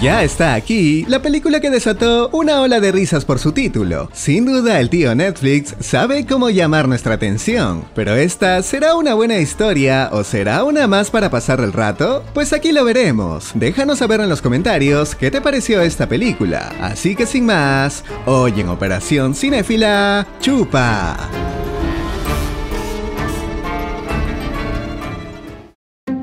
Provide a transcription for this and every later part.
Ya está aquí la película que desató una ola de risas por su título. Sin duda el tío Netflix sabe cómo llamar nuestra atención, pero esta será una buena historia o será una más para pasar el rato? Pues aquí lo veremos. Déjanos saber en los comentarios qué te pareció esta película. Así que sin más, hoy en Operación Cinefila, chupa.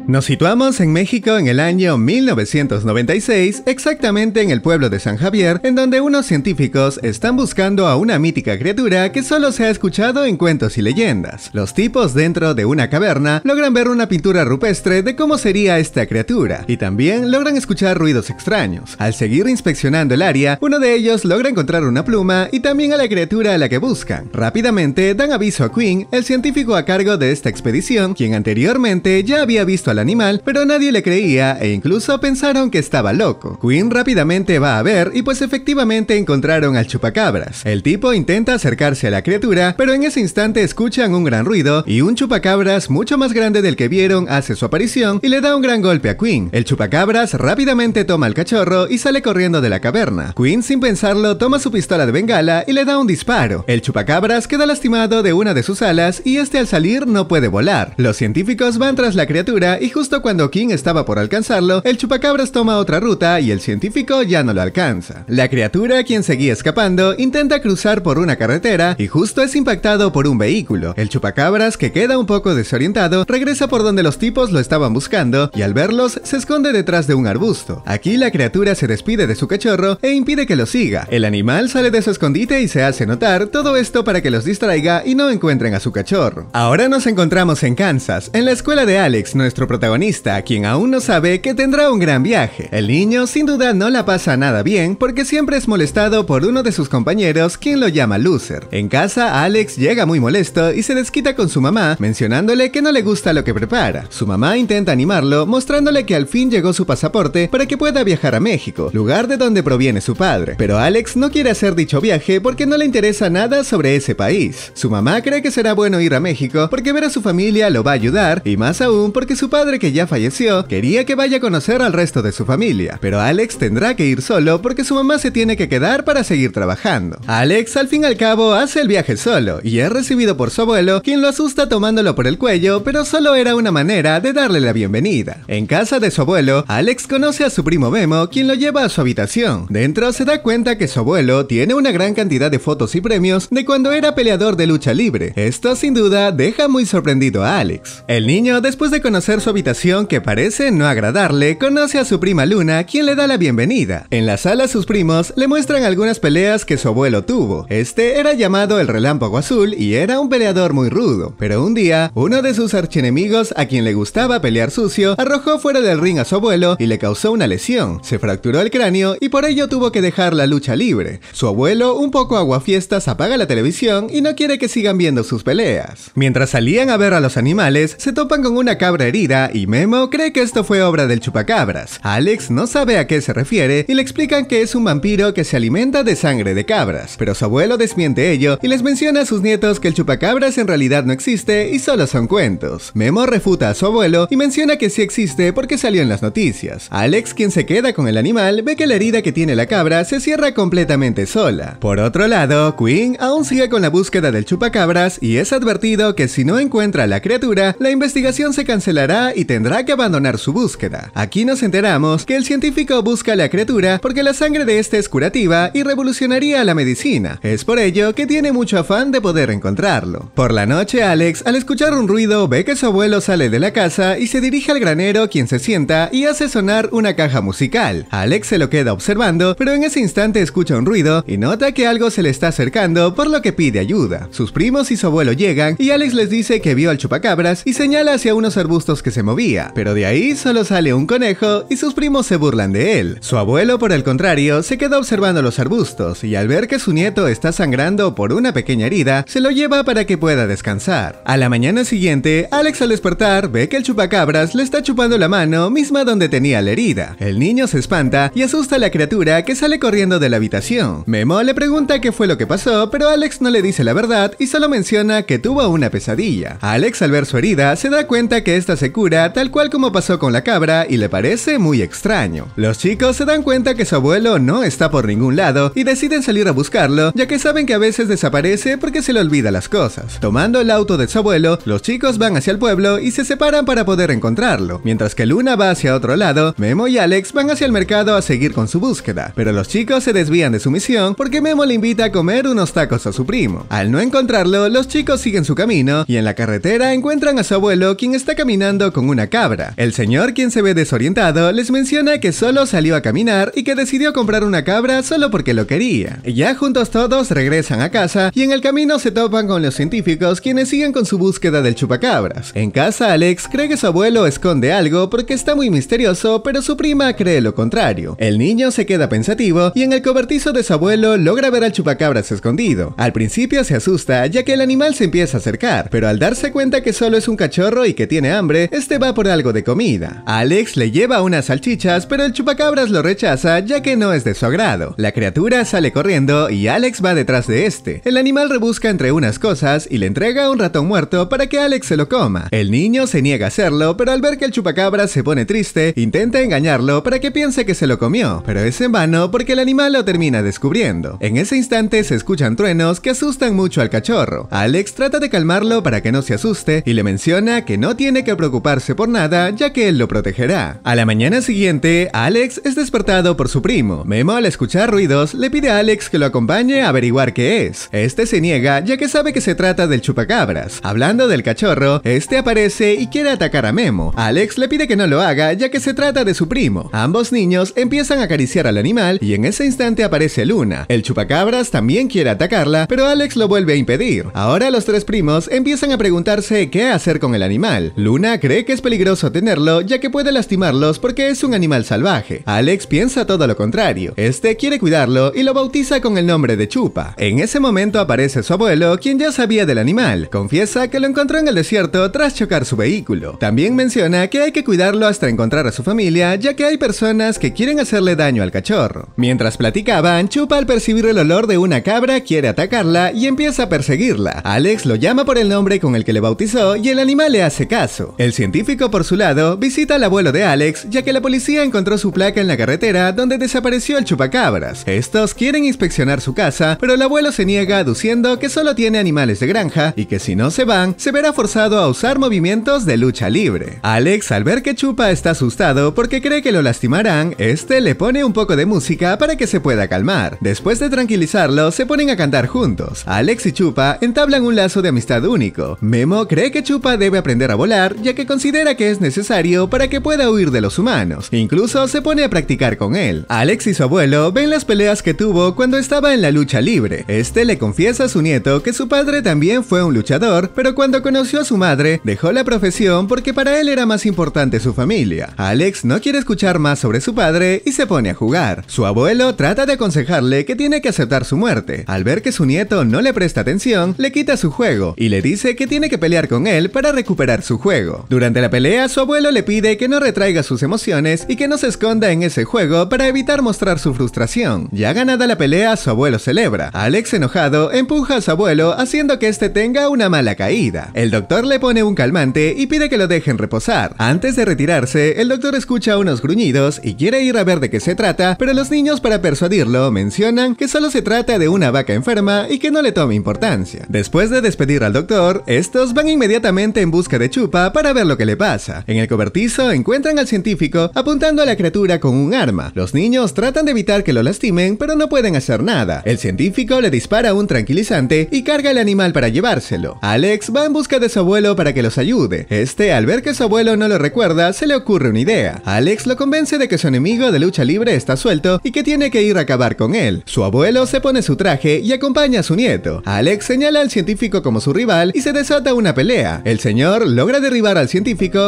Nos situamos en México en el año 1996, exactamente en el pueblo de San Javier, en donde unos científicos están buscando a una mítica criatura que solo se ha escuchado en cuentos y leyendas. Los tipos dentro de una caverna logran ver una pintura rupestre de cómo sería esta criatura, y también logran escuchar ruidos extraños. Al seguir inspeccionando el área, uno de ellos logra encontrar una pluma y también a la criatura a la que buscan. Rápidamente dan aviso a Quinn, el científico a cargo de esta expedición, quien anteriormente ya había visto a animal, pero nadie le creía e incluso pensaron que estaba loco. Quinn rápidamente va a ver y pues efectivamente encontraron al chupacabras. El tipo intenta acercarse a la criatura, pero en ese instante escuchan un gran ruido y un chupacabras mucho más grande del que vieron hace su aparición y le da un gran golpe a Quinn. El chupacabras rápidamente toma al cachorro y sale corriendo de la caverna. Quinn sin pensarlo toma su pistola de bengala y le da un disparo. El chupacabras queda lastimado de una de sus alas y este al salir no puede volar. Los científicos van tras la criatura y y justo cuando King estaba por alcanzarlo, el chupacabras toma otra ruta y el científico ya no lo alcanza. La criatura, quien seguía escapando, intenta cruzar por una carretera y justo es impactado por un vehículo. El chupacabras, que queda un poco desorientado, regresa por donde los tipos lo estaban buscando y al verlos se esconde detrás de un arbusto. Aquí la criatura se despide de su cachorro e impide que lo siga. El animal sale de su escondite y se hace notar, todo esto para que los distraiga y no encuentren a su cachorro. Ahora nos encontramos en Kansas, en la escuela de Alex, nuestro protagonista, quien aún no sabe que tendrá un gran viaje. El niño sin duda no la pasa nada bien porque siempre es molestado por uno de sus compañeros quien lo llama Loser. En casa, Alex llega muy molesto y se desquita con su mamá mencionándole que no le gusta lo que prepara. Su mamá intenta animarlo mostrándole que al fin llegó su pasaporte para que pueda viajar a México, lugar de donde proviene su padre. Pero Alex no quiere hacer dicho viaje porque no le interesa nada sobre ese país. Su mamá cree que será bueno ir a México porque ver a su familia lo va a ayudar y más aún porque su padre que ya falleció quería que vaya a conocer al resto de su familia, pero Alex tendrá que ir solo porque su mamá se tiene que quedar para seguir trabajando. Alex al fin y al cabo hace el viaje solo y es recibido por su abuelo quien lo asusta tomándolo por el cuello, pero solo era una manera de darle la bienvenida. En casa de su abuelo, Alex conoce a su primo Memo quien lo lleva a su habitación. Dentro se da cuenta que su abuelo tiene una gran cantidad de fotos y premios de cuando era peleador de lucha libre. Esto sin duda deja muy sorprendido a Alex. El niño después de conocer su habitación que parece no agradarle, conoce a su prima Luna, quien le da la bienvenida. En la sala sus primos le muestran algunas peleas que su abuelo tuvo. Este era llamado el Relámpago Azul y era un peleador muy rudo, pero un día, uno de sus archienemigos, a quien le gustaba pelear sucio, arrojó fuera del ring a su abuelo y le causó una lesión. Se fracturó el cráneo y por ello tuvo que dejar la lucha libre. Su abuelo, un poco aguafiestas, apaga la televisión y no quiere que sigan viendo sus peleas. Mientras salían a ver a los animales, se topan con una cabra herida y Memo cree que esto fue obra del chupacabras. Alex no sabe a qué se refiere y le explican que es un vampiro que se alimenta de sangre de cabras, pero su abuelo desmiente ello y les menciona a sus nietos que el chupacabras en realidad no existe y solo son cuentos. Memo refuta a su abuelo y menciona que sí existe porque salió en las noticias. Alex, quien se queda con el animal, ve que la herida que tiene la cabra se cierra completamente sola. Por otro lado, Quinn aún sigue con la búsqueda del chupacabras y es advertido que si no encuentra a la criatura, la investigación se cancelará y tendrá que abandonar su búsqueda. Aquí nos enteramos que el científico busca a la criatura porque la sangre de este es curativa y revolucionaría la medicina. Es por ello que tiene mucho afán de poder encontrarlo. Por la noche, Alex, al escuchar un ruido, ve que su abuelo sale de la casa y se dirige al granero quien se sienta y hace sonar una caja musical. Alex se lo queda observando, pero en ese instante escucha un ruido y nota que algo se le está acercando, por lo que pide ayuda. Sus primos y su abuelo llegan y Alex les dice que vio al chupacabras y señala hacia unos arbustos que se se movía, pero de ahí solo sale un conejo y sus primos se burlan de él. Su abuelo, por el contrario, se queda observando los arbustos y al ver que su nieto está sangrando por una pequeña herida, se lo lleva para que pueda descansar. A la mañana siguiente, Alex al despertar ve que el chupacabras le está chupando la mano misma donde tenía la herida. El niño se espanta y asusta a la criatura que sale corriendo de la habitación. Memo le pregunta qué fue lo que pasó, pero Alex no le dice la verdad y solo menciona que tuvo una pesadilla. Alex al ver su herida se da cuenta que esta se cura tal cual como pasó con la cabra, y le parece muy extraño. Los chicos se dan cuenta que su abuelo no está por ningún lado y deciden salir a buscarlo, ya que saben que a veces desaparece porque se le olvida las cosas. Tomando el auto de su abuelo, los chicos van hacia el pueblo y se separan para poder encontrarlo. Mientras que Luna va hacia otro lado, Memo y Alex van hacia el mercado a seguir con su búsqueda, pero los chicos se desvían de su misión porque Memo le invita a comer unos tacos a su primo. Al no encontrarlo, los chicos siguen su camino y en la carretera encuentran a su abuelo quien está caminando con una cabra. El señor, quien se ve desorientado, les menciona que solo salió a caminar y que decidió comprar una cabra solo porque lo quería. Ya juntos todos regresan a casa y en el camino se topan con los científicos quienes siguen con su búsqueda del chupacabras. En casa, Alex cree que su abuelo esconde algo porque está muy misterioso, pero su prima cree lo contrario. El niño se queda pensativo y en el cobertizo de su abuelo logra ver al chupacabras escondido. Al principio se asusta ya que el animal se empieza a acercar, pero al darse cuenta que solo es un cachorro y que tiene hambre, este va por algo de comida. Alex le lleva unas salchichas, pero el chupacabras lo rechaza ya que no es de su agrado. La criatura sale corriendo y Alex va detrás de este. El animal rebusca entre unas cosas y le entrega un ratón muerto para que Alex se lo coma. El niño se niega a hacerlo, pero al ver que el chupacabras se pone triste, intenta engañarlo para que piense que se lo comió, pero es en vano porque el animal lo termina descubriendo. En ese instante se escuchan truenos que asustan mucho al cachorro. Alex trata de calmarlo para que no se asuste y le menciona que no tiene que preocuparse por nada, ya que él lo protegerá. A la mañana siguiente, Alex es despertado por su primo. Memo, al escuchar ruidos, le pide a Alex que lo acompañe a averiguar qué es. Este se niega, ya que sabe que se trata del chupacabras. Hablando del cachorro, este aparece y quiere atacar a Memo. Alex le pide que no lo haga, ya que se trata de su primo. Ambos niños empiezan a acariciar al animal y en ese instante aparece Luna. El chupacabras también quiere atacarla, pero Alex lo vuelve a impedir. Ahora los tres primos empiezan a preguntarse qué hacer con el animal. Luna cree que es peligroso tenerlo ya que puede lastimarlos porque es un animal salvaje. Alex piensa todo lo contrario. Este quiere cuidarlo y lo bautiza con el nombre de Chupa. En ese momento aparece su abuelo, quien ya sabía del animal. Confiesa que lo encontró en el desierto tras chocar su vehículo. También menciona que hay que cuidarlo hasta encontrar a su familia, ya que hay personas que quieren hacerle daño al cachorro. Mientras platicaban, Chupa al percibir el olor de una cabra quiere atacarla y empieza a perseguirla. Alex lo llama por el nombre con el que le bautizó y el animal le hace caso. El científico por su lado visita al abuelo de Alex ya que la policía encontró su placa en la carretera donde desapareció el chupacabras. Estos quieren inspeccionar su casa, pero el abuelo se niega aduciendo que solo tiene animales de granja y que si no se van, se verá forzado a usar movimientos de lucha libre. Alex al ver que Chupa está asustado porque cree que lo lastimarán, este le pone un poco de música para que se pueda calmar. Después de tranquilizarlo, se ponen a cantar juntos. Alex y Chupa entablan un lazo de amistad único. Memo cree que Chupa debe aprender a volar ya que consigue considera que es necesario para que pueda huir de los humanos. Incluso se pone a practicar con él. Alex y su abuelo ven las peleas que tuvo cuando estaba en la lucha libre. Este le confiesa a su nieto que su padre también fue un luchador, pero cuando conoció a su madre, dejó la profesión porque para él era más importante su familia. Alex no quiere escuchar más sobre su padre y se pone a jugar. Su abuelo trata de aconsejarle que tiene que aceptar su muerte. Al ver que su nieto no le presta atención, le quita su juego y le dice que tiene que pelear con él para recuperar su juego. Durante la pelea, su abuelo le pide que no retraiga sus emociones y que no se esconda en ese juego para evitar mostrar su frustración. Ya ganada la pelea, su abuelo celebra. Alex enojado empuja a su abuelo haciendo que este tenga una mala caída. El doctor le pone un calmante y pide que lo dejen reposar. Antes de retirarse, el doctor escucha unos gruñidos y quiere ir a ver de qué se trata, pero los niños para persuadirlo mencionan que solo se trata de una vaca enferma y que no le tome importancia. Después de despedir al doctor, estos van inmediatamente en busca de Chupa para verlo que le pasa. En el cobertizo encuentran al científico apuntando a la criatura con un arma. Los niños tratan de evitar que lo lastimen, pero no pueden hacer nada. El científico le dispara un tranquilizante y carga el animal para llevárselo. Alex va en busca de su abuelo para que los ayude. Este, al ver que su abuelo no lo recuerda, se le ocurre una idea. Alex lo convence de que su enemigo de lucha libre está suelto y que tiene que ir a acabar con él. Su abuelo se pone su traje y acompaña a su nieto. Alex señala al científico como su rival y se desata una pelea. El señor logra derribar al científico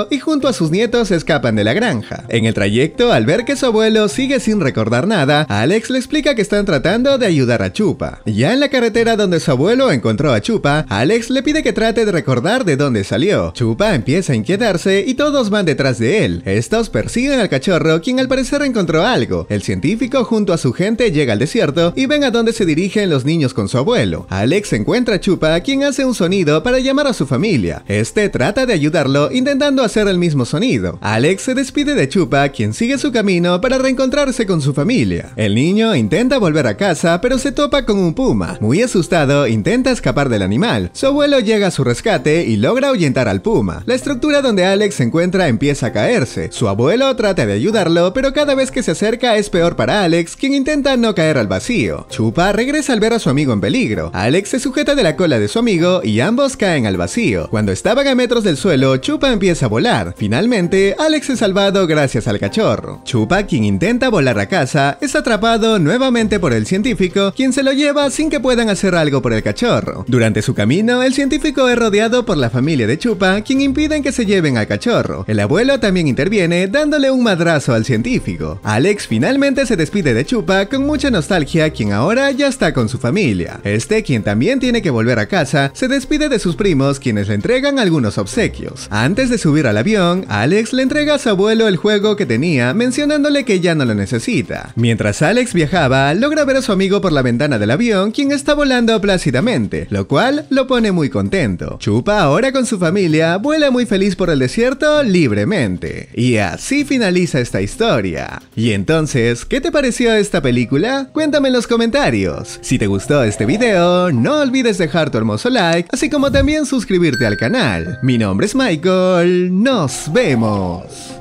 y junto a sus nietos escapan de la granja. En el trayecto, al ver que su abuelo sigue sin recordar nada, Alex le explica que están tratando de ayudar a Chupa. Ya en la carretera donde su abuelo encontró a Chupa, Alex le pide que trate de recordar de dónde salió. Chupa empieza a inquietarse y todos van detrás de él. Estos persiguen al cachorro, quien al parecer encontró algo. El científico junto a su gente llega al desierto y ven a dónde se dirigen los niños con su abuelo. Alex encuentra a Chupa, quien hace un sonido para llamar a su familia. Este trata de ayudarlo intentando intentando hacer el mismo sonido. Alex se despide de Chupa, quien sigue su camino para reencontrarse con su familia. El niño intenta volver a casa, pero se topa con un puma. Muy asustado, intenta escapar del animal. Su abuelo llega a su rescate y logra ahuyentar al puma. La estructura donde Alex se encuentra empieza a caerse. Su abuelo trata de ayudarlo, pero cada vez que se acerca es peor para Alex, quien intenta no caer al vacío. Chupa regresa al ver a su amigo en peligro. Alex se sujeta de la cola de su amigo y ambos caen al vacío. Cuando estaban a metros del suelo, Chupa empieza a volar. Finalmente, Alex es salvado gracias al cachorro. Chupa, quien intenta volar a casa, es atrapado nuevamente por el científico, quien se lo lleva sin que puedan hacer algo por el cachorro. Durante su camino, el científico es rodeado por la familia de Chupa, quien impiden que se lleven al cachorro. El abuelo también interviene, dándole un madrazo al científico. Alex finalmente se despide de Chupa con mucha nostalgia, quien ahora ya está con su familia. Este, quien también tiene que volver a casa, se despide de sus primos, quienes le entregan algunos obsequios. Antes de subir al avión, Alex le entrega a su abuelo el juego que tenía, mencionándole que ya no lo necesita. Mientras Alex viajaba, logra ver a su amigo por la ventana del avión, quien está volando plácidamente, lo cual lo pone muy contento. Chupa ahora con su familia, vuela muy feliz por el desierto libremente. Y así finaliza esta historia. Y entonces, ¿qué te pareció esta película? Cuéntame en los comentarios. Si te gustó este video, no olvides dejar tu hermoso like, así como también suscribirte al canal. Mi nombre es Michael nos vemos.